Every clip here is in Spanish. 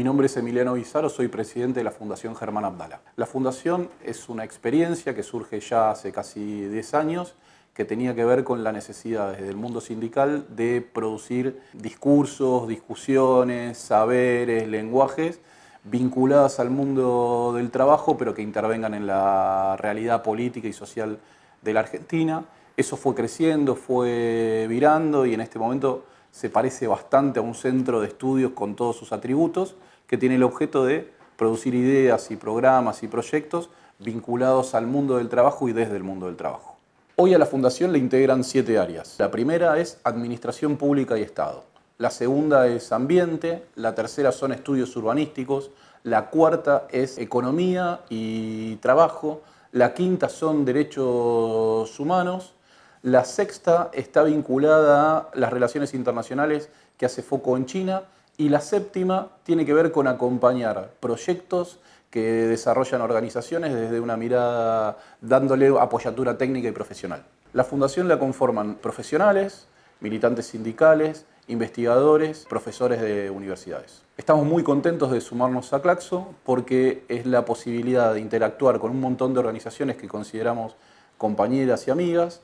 Mi nombre es Emiliano Bizarro, soy presidente de la Fundación Germán Abdala. La fundación es una experiencia que surge ya hace casi 10 años que tenía que ver con la necesidad desde el mundo sindical de producir discursos, discusiones, saberes, lenguajes vinculadas al mundo del trabajo, pero que intervengan en la realidad política y social de la Argentina. Eso fue creciendo, fue virando y en este momento se parece bastante a un centro de estudios con todos sus atributos, que tiene el objeto de producir ideas y programas y proyectos vinculados al mundo del trabajo y desde el mundo del trabajo. Hoy a la Fundación le integran siete áreas. La primera es Administración Pública y Estado. La segunda es Ambiente. La tercera son Estudios Urbanísticos. La cuarta es Economía y Trabajo. La quinta son Derechos Humanos. La sexta está vinculada a las relaciones internacionales que hace foco en China. Y la séptima tiene que ver con acompañar proyectos que desarrollan organizaciones desde una mirada dándole apoyatura técnica y profesional. La fundación la conforman profesionales, militantes sindicales, investigadores, profesores de universidades. Estamos muy contentos de sumarnos a Claxo porque es la posibilidad de interactuar con un montón de organizaciones que consideramos compañeras y amigas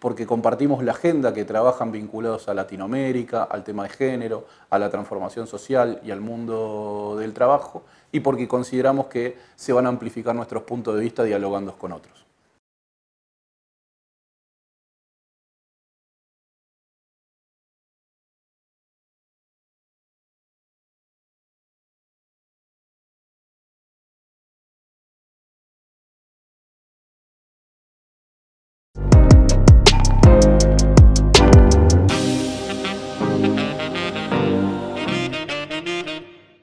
porque compartimos la agenda que trabajan vinculados a Latinoamérica, al tema de género, a la transformación social y al mundo del trabajo, y porque consideramos que se van a amplificar nuestros puntos de vista dialogando con otros.